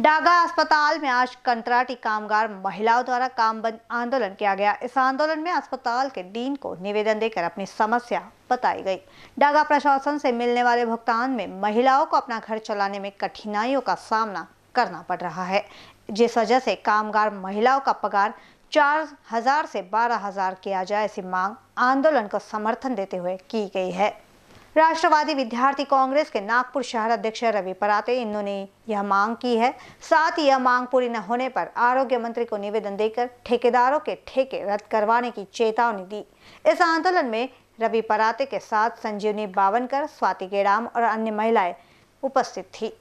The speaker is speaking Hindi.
डागा अस्पताल में आज कंत्राटी कामगार महिलाओं द्वारा काम बंद आंदोलन किया गया इस आंदोलन में अस्पताल के डीन को निवेदन देकर अपनी समस्या बताई गई डागा प्रशासन से मिलने वाले भुगतान में महिलाओं को अपना घर चलाने में कठिनाइयों का सामना करना पड़ रहा है जिस वजह से कामगार महिलाओं का पगार चार हजार से बारह हजार किया जाए ऐसी मांग आंदोलन को समर्थन देते हुए की गई है राष्ट्रवादी विद्यार्थी कांग्रेस के नागपुर शहर अध्यक्ष रवि पराते इन्होंने यह मांग की है साथ ही यह मांग पूरी न होने पर आरोग्य मंत्री को निवेदन देकर ठेकेदारों के ठेके रद्द करवाने की चेतावनी दी इस आंदोलन में रवि पराते के साथ संजीवनी बावनकर स्वाति गेराम और अन्य महिलाएं उपस्थित थी